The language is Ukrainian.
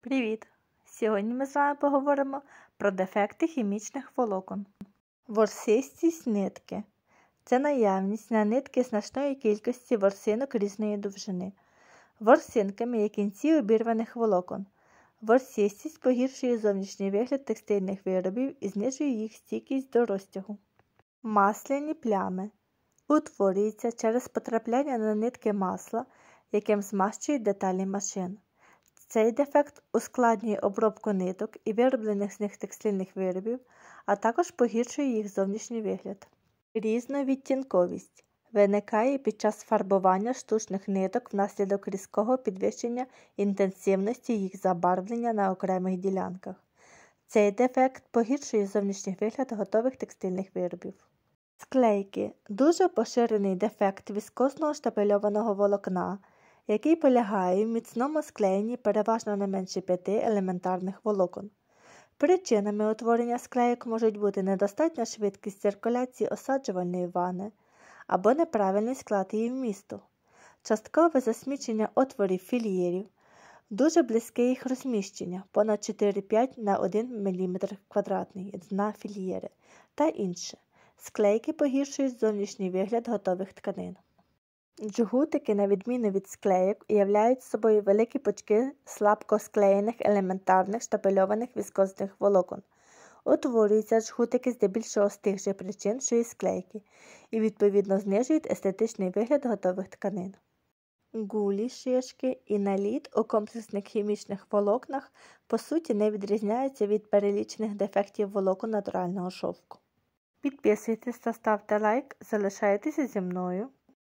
Привіт! Сьогодні ми з вами поговоримо про дефекти хімічних волокон. Ворсистість нитки це наявність на нитки значної кількості ворсинок різної довжини, ворсинками є кінці обірваних волокон. Ворсистість погіршує зовнішній вигляд текстильних виробів і знижує їх стійкість до розтягу. Масляні плями утворюються через потрапляння на нитки масла, яким змащують деталі машин. Цей дефект ускладнює обробку ниток і вироблених з них текстильних виробів, а також погіршує їх зовнішній вигляд. Різновідтінковість виникає під час фарбування штучних ниток внаслідок різкого підвищення інтенсивності їх забарвлення на окремих ділянках. Цей дефект погіршує зовнішній вигляд готових текстильних виробів. Склейки дуже поширений дефект віскозного штапельованого волокна який полягає в міцному склеєнні переважно не менше п'яти елементарних волокон. Причинами утворення склеїк можуть бути недостатня швидкість циркуляції осаджувальної вани або неправильний склад її вмісту, часткове засмічення отворів фільєрів, дуже близьке їх розміщення понад 4-5 на 1 мм квадратний дна фільєри та інше. Склейки погіршують зовнішній вигляд готових тканин. Джгутики, на відміну від склеїк, являють собою великі пучки слабко склеєних елементарних штабельованих віскозних волокон. Утворюються жгутики здебільшого з тих же причин, що і склейки, і відповідно знижують естетичний вигляд готових тканин. Гулі, шишки і наліт у комплексних хімічних волокнах по суті не відрізняються від перелічених дефектів волокон натурального шовку. Підписуйтесь та ставте лайк, залишайтеся зі мною.